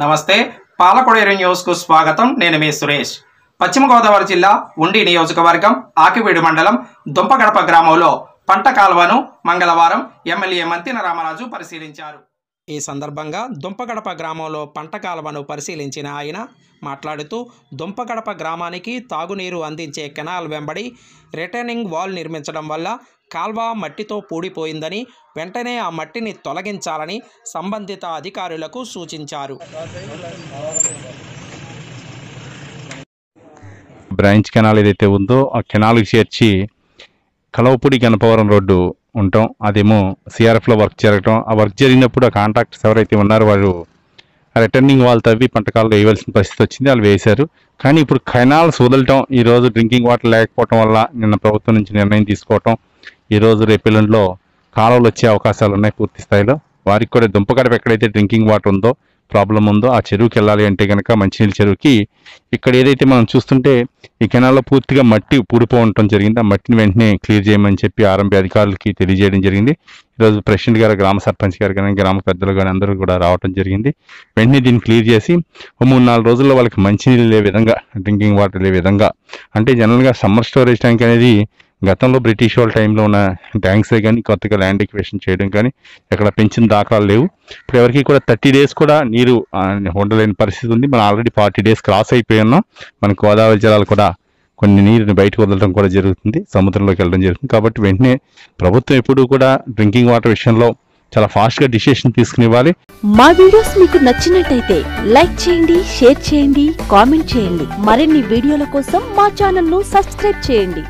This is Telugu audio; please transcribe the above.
నమస్తే న్యూస్ కు స్వాగతం నేను మీ సురేష్ పశ్చిమ గోదావరి జిల్లా ఉండి నియోజకవర్గం ఆకివీడు మండలం దుంపగడప గ్రామంలో పంట కాలువను మంగళవారం ఎమ్మెల్యే మంతిన రామరాజు పరిశీలించారు ఈ సందర్భంగా దుంపగడప గ్రామంలో పంట కాలువను పరిశీలించిన ఆయన మాట్లాడుతూ దుంపగడప గ్రామానికి తాగునీరు అందించే కెనాల్ వెంబడి రిటర్నింగ్ వాల్ నిర్మించడం వల్ల కాల్వ మట్టితో పూడిపోయిందని వెంటనే ఆ మట్టిని తొలగించాలని సంబంధిత అధికారులకు సూచించారు బ్రాంచ్ కెనాల్ ఏదైతే ఉందో ఆ కెనాల్కి చేర్చి కలవపూడి గణపవరం రోడ్డు ఉంటాం అదేమో సిఆర్ఎఫ్లో వర్క్ జరగటం ఆ వర్క్ జరిగినప్పుడు ఆ కాంట్రాక్టర్స్ ఎవరైతే ఉన్నారో వాళ్ళు రిటర్నింగ్ వాళ్ళు తవ్వి పంటకాలు వేయవలసిన పరిస్థితి వచ్చింది వాళ్ళు వేశారు కానీ ఇప్పుడు కెనాల్స్ వదలటం ఈరోజు డ్రింకింగ్ వాటర్ లేకపోవటం వల్ల నిన్న ప్రభుత్వం నుంచి నిర్ణయం తీసుకోవటం ఈరోజు ఎల్లుండిలో కాలువలు వచ్చే అవకాశాలు ఉన్నాయి పూర్తి స్థాయిలో వారికి కూడా దుంపకడప ఎక్కడైతే డ్రింకింగ్ వాటర్ ఉందో ప్రాబ్లం ఉందో ఆ చెరువుకి వెళ్ళాలి అంటే కనుక మంచినీళ్ళ చెరువుకి ఇక్కడ ఏదైతే మనం చూస్తుంటే ఈ కెనాల్లో పూర్తిగా మట్టి పూడిపో ఉండటం జరిగింది ఆ మట్టిని వెంటనే క్లియర్ చేయమని చెప్పి ఆర్ఎంపీ అధికారులకి తెలియజేయడం జరిగింది ఈరోజు ప్రెసిడెంట్ గారు గ్రామ సర్పంచ్ గారు కానీ గ్రామ పెద్దలు కానీ అందరూ కూడా రావడం జరిగింది వెంటనే దీన్ని క్లియర్ చేసి మూడు నాలుగు రోజుల్లో వాళ్ళకి మంచినీళ్ళు లే విధంగా డ్రింకింగ్ వాటర్ లే విధంగా అంటే జనరల్గా సమ్మర్ స్టోరేజ్ ట్యాంక్ అనేది గతంలో బ్రిటిష్ వాళ్ళ టైంలో ఉన్న ట్యాంక్సే కానీ కొత్తగా ల్యాండ్ ఎక్వేషన్ చేయడం కానీ ఎక్కడ పెంచిన దాఖలాలు లేవు ఇప్పుడు ఎవరికి కూడా థర్టీ డేస్ కూడా నీరు ఉండలేని పరిస్థితి ఉంది మనం ఆల్రెడీ ఫార్టీ డేస్ క్రాస్ అయిపోయి ఉన్నాం మన గోదావరి జలాలు కూడా కొన్ని నీరుని బయటకు వదలడం కూడా జరుగుతుంది సముద్రంలోకి వెళ్ళడం జరుగుతుంది కాబట్టి వెంటనే ప్రభుత్వం ఎప్పుడు కూడా డ్రింకింగ్ వాటర్ విషయంలో చాలా ఫాస్ట్ గా డిసిషన్ తీసుకునివ్వాలి మా వీడియోస్ మీకు నచ్చినట్టయితే లైక్ చేయండి షేర్ చేయండి కామెంట్ చేయండి మరిన్ని వీడియోల కోసం మా ఛానల్ ను సబ్స్క్రైబ్ చేయండి